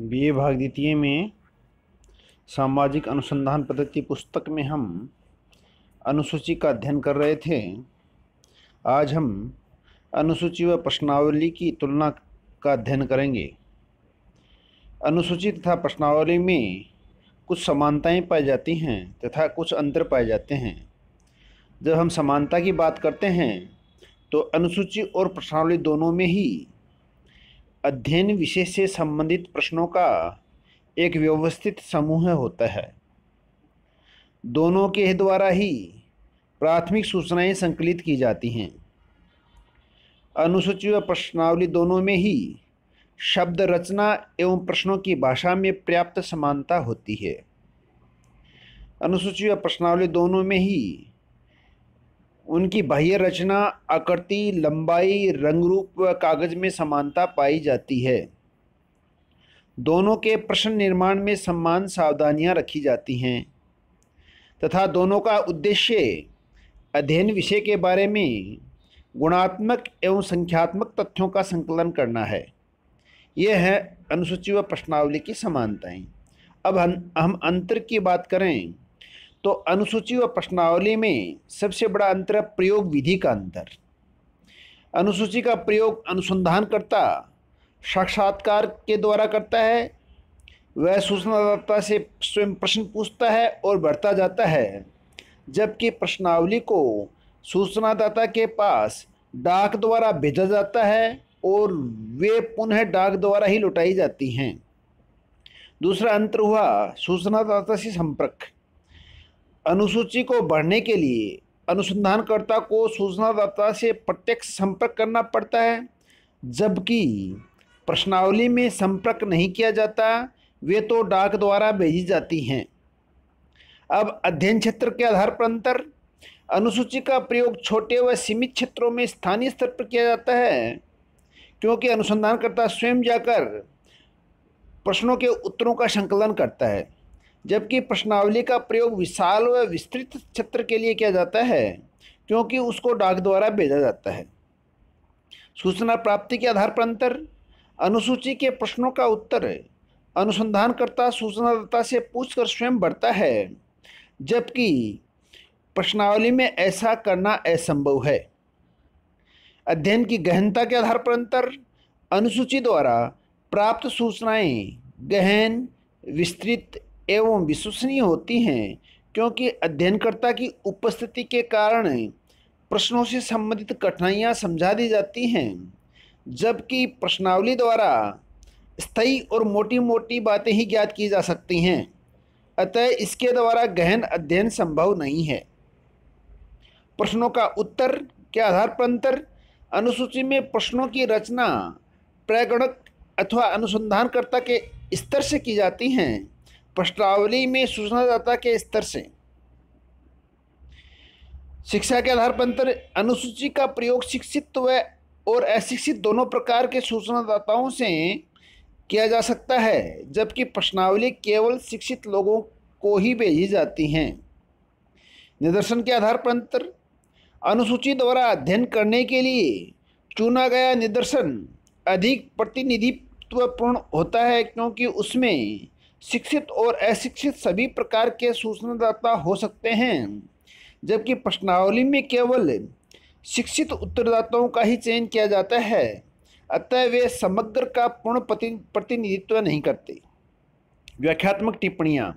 ए भाग द्वितीय में सामाजिक अनुसंधान पद्धति पुस्तक में हम अनुसूची का अध्ययन कर रहे थे आज हम अनुसूची व प्रश्नावली की तुलना का अध्ययन करेंगे अनुसूची तथा प्रश्नावली में कुछ समानताएं पाई जाती हैं तथा कुछ अंतर पाए जाते हैं जब हम समानता की बात करते हैं तो अनुसूची और प्रश्नावली दोनों में ही अध्ययन विषय से संबंधित प्रश्नों का एक व्यवस्थित समूह होता है दोनों के द्वारा ही प्राथमिक सूचनाएं संकलित की जाती हैं अनुसूची व प्रश्नावली दोनों में ही शब्द रचना एवं प्रश्नों की भाषा में पर्याप्त समानता होती है अनुसूची व प्रश्नावली दोनों में ही उनकी बाह्य रचना आकृति लंबाई रंग रूप व कागज में समानता पाई जाती है दोनों के प्रश्न निर्माण में समान सावधानियां रखी जाती हैं तथा दोनों का उद्देश्य अध्ययन विषय के बारे में गुणात्मक एवं संख्यात्मक तथ्यों का संकलन करना है यह है अनुसूची व प्रश्नावली की समानताएं अब हम हम अंतर की बात करें तो अनुसूची व प्रश्नावली में सबसे बड़ा अंतर है प्रयोग विधि का अंतर अनुसूची का प्रयोग अनुसंधानकर्ता साक्षात्कार के द्वारा करता है वह सूचनादाता से स्वयं प्रश्न पूछता है और बढ़ता जाता है जबकि प्रश्नावली को सूचनादाता के पास डाक द्वारा भेजा जाता है और वे पुनः डाक द्वारा ही लौटाई जाती हैं दूसरा अंतर हुआ सूचनादाता से संपर्क अनुसूची को बढ़ने के लिए अनुसंधानकर्ता को सूचनादाता से प्रत्यक्ष संपर्क करना पड़ता है जबकि प्रश्नावली में संपर्क नहीं किया जाता वे तो डाक द्वारा भेजी जाती हैं अब अध्ययन क्षेत्र के आधार पर अंतर अनुसूची का प्रयोग छोटे व सीमित क्षेत्रों में स्थानीय स्तर पर किया जाता है क्योंकि अनुसंधानकर्ता स्वयं जाकर प्रश्नों के उत्तरों का संकलन करता है जबकि प्रश्नावली का प्रयोग विशाल व विस्तृत क्षेत्र के लिए किया जाता है क्योंकि उसको डाक द्वारा भेजा जाता है सूचना प्राप्ति के आधार पर अंतर अनुसूची के प्रश्नों का उत्तर अनुसंधानकर्ता सूचनादाता से पूछकर स्वयं बढ़ता है जबकि प्रश्नावली में ऐसा करना असंभव है अध्ययन की गहनता के आधार पर अंतर अनुसूची द्वारा प्राप्त सूचनाएं गहन विस्तृत एवं विश्वसनीय होती हैं क्योंकि अध्ययनकर्ता की उपस्थिति के कारण प्रश्नों से संबंधित कठिनाइयां समझा दी जाती हैं जबकि प्रश्नावली द्वारा स्थायी और मोटी मोटी बातें ही ज्ञात की जा सकती हैं अतः इसके द्वारा गहन अध्ययन संभव नहीं है प्रश्नों का उत्तर के आधार पर अंतर अनुसूची में प्रश्नों की रचना प्रगणक अथवा अनुसंधानकर्ता के स्तर से की जाती हैं प्रश्नावली में सूचनादाता के स्तर से शिक्षा के आधार पर अनुसूची का प्रयोग शिक्षित व और अशिक्षित दोनों प्रकार के सूचनादाताओं से किया जा सकता है जबकि प्रश्नावली केवल शिक्षित लोगों को ही भेजी जाती हैं निदर्शन के आधार पर अंतर अनुसूची द्वारा अध्ययन करने के लिए चुना गया निदर्शन अधिक प्रतिनिधित्वपूर्ण होता है क्योंकि उसमें शिक्षित और अशिक्षित सभी प्रकार के सूचनादाता हो सकते हैं जबकि प्रश्नावली में केवल शिक्षित उत्तरदाताओं का ही चयन किया जाता है अतः वे समग्र का पूर्ण प्रतिनिधित्व नहीं करते व्याख्यात्मक टिप्पणियाँ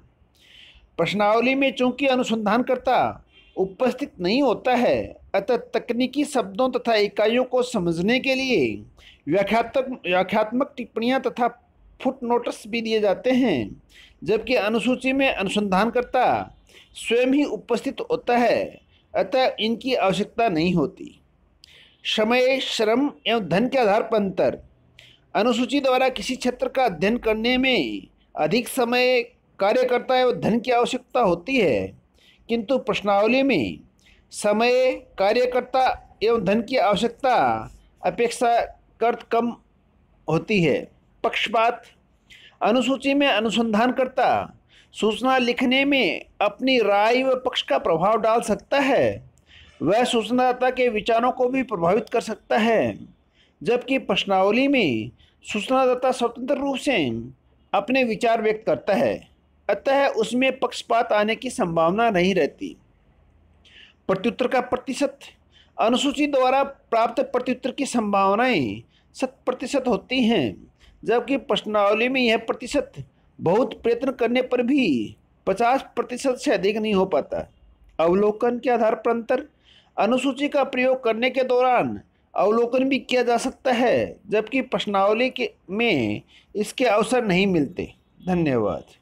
प्रश्नावली में चूंकि अनुसंधानकर्ता उपस्थित नहीं होता है अतः तकनीकी शब्दों तथा इकाइयों को समझने के लिए व्याख्यात्मक व्याख्यात्मक टिप्पणियाँ तथा फुट नोटिस भी दिए जाते हैं जबकि अनुसूची में अनुसंधानकर्ता स्वयं ही उपस्थित होता है अतः इनकी आवश्यकता नहीं होती समय श्रम एवं धन के आधार पर अंतर अनुसूची द्वारा किसी क्षेत्र का अध्ययन करने में अधिक समय कार्यकर्ता एवं धन की आवश्यकता होती है किंतु प्रश्नावली में समय कार्यकर्ता एवं धन की आवश्यकता अपेक्षाकृत कम होती है पक्षपात अनुसूची में अनुसंधानकर्ता सूचना लिखने में अपनी राय व पक्ष का प्रभाव डाल सकता है वह सूचनादाता के विचारों को भी प्रभावित कर सकता है जबकि प्रश्नावली में सूचनादाता स्वतंत्र रूप से अपने विचार व्यक्त करता है अतः उसमें पक्षपात आने की संभावना नहीं रहती प्रत्युत्तर का प्रतिशत अनुसूची द्वारा प्राप्त प्रत्युत्तर की संभावनाएं शत प्रतिशत होती हैं जबकि प्रश्नावली में यह प्रतिशत बहुत प्रयत्न करने पर भी पचास प्रतिशत से अधिक नहीं हो पाता अवलोकन के आधार पर अंतर अनुसूची का प्रयोग करने के दौरान अवलोकन भी किया जा सकता है जबकि प्रश्नावली के में इसके अवसर नहीं मिलते धन्यवाद